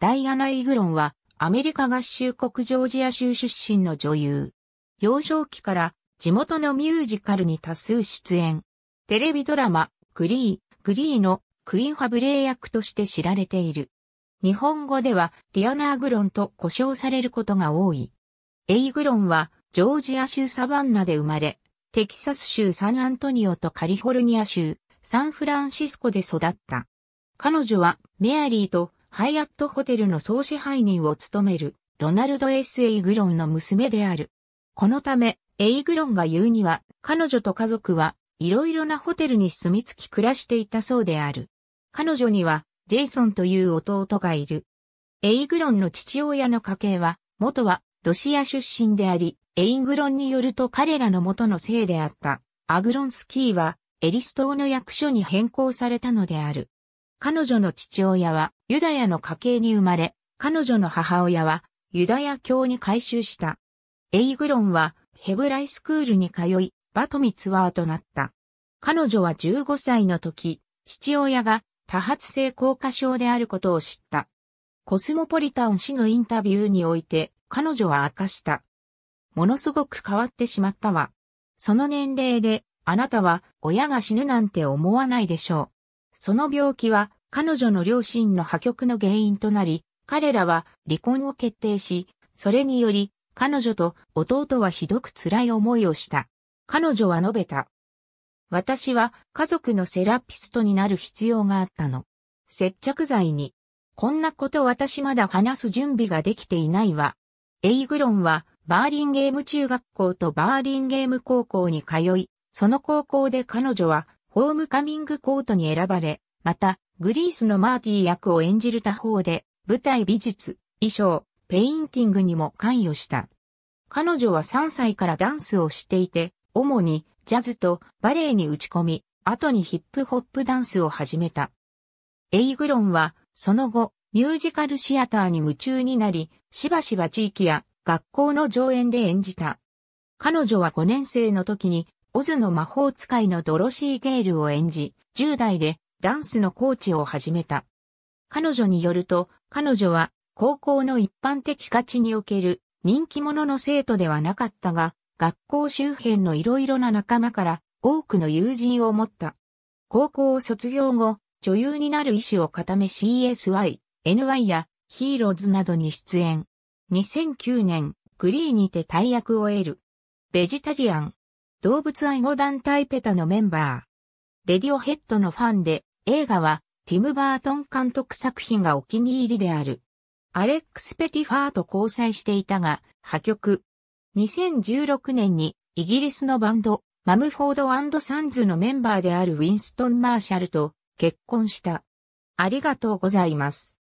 ダイアナ・イグロンは、アメリカ合衆国ジョージア州出身の女優。幼少期から地元のミュージカルに多数出演。テレビドラマ、グリー、グリーのクイーン・ファブレー役として知られている。日本語ではディアナ・アグロンと呼称されることが多い。エイグロンはジョージア州サバンナで生まれ、テキサス州サンアントニオとカリフォルニア州、サンフランシスコで育った。彼女はメアリーとハイアットホテルの総支配人を務める、ロナルド・エス・エイグロンの娘である。このため、エイグロンが言うには、彼女と家族はいろいろなホテルに住み着き暮らしていたそうである。彼女には、ジェイソンという弟がいる。エイグロンの父親の家系は、元はロシア出身であり、エイグロンによると彼らの元の姓であった、アグロンスキーは、エリス島の役所に変更されたのである。彼女の父親は、ユダヤの家系に生まれ、彼女の母親はユダヤ教に改修した。エイグロンはヘブライスクールに通い、バトミツワーとなった。彼女は15歳の時、父親が多発性硬化症であることを知った。コスモポリタン氏のインタビューにおいて彼女は明かした。ものすごく変わってしまったわ。その年齢であなたは親が死ぬなんて思わないでしょう。その病気は彼女の両親の破局の原因となり、彼らは離婚を決定し、それにより彼女と弟はひどく辛い思いをした。彼女は述べた。私は家族のセラピストになる必要があったの。接着剤に。こんなこと私まだ話す準備ができていないわ。エイグロンはバーリンゲーム中学校とバーリンゲーム高校に通い、その高校で彼女はホームカミングコートに選ばれ、またグリースのマーティ役を演じる他方で、舞台美術、衣装、ペインティングにも関与した。彼女は3歳からダンスをしていて、主にジャズとバレエに打ち込み、後にヒップホップダンスを始めた。エイグロンは、その後、ミュージカルシアターに夢中になり、しばしば地域や学校の上演で演じた。彼女は5年生の時に、オズの魔法使いのドロシー・ゲールを演じ、10代でダンスのコーチを始めた。彼女によると、彼女は高校の一般的価値における人気者の生徒ではなかったが、学校周辺のいろいろな仲間から多くの友人を持った。高校を卒業後、女優になる意志を固め CSY、NY やヒーローズなどに出演。2009年、グリーにて大役を得る。ベジタリアン。動物愛護団体ペタのメンバー。レディオヘッドのファンで、映画は、ティム・バートン監督作品がお気に入りである。アレックス・ペティファーと交際していたが、破局。2016年に、イギリスのバンド、マムフォードサンズのメンバーであるウィンストン・マーシャルと結婚した。ありがとうございます。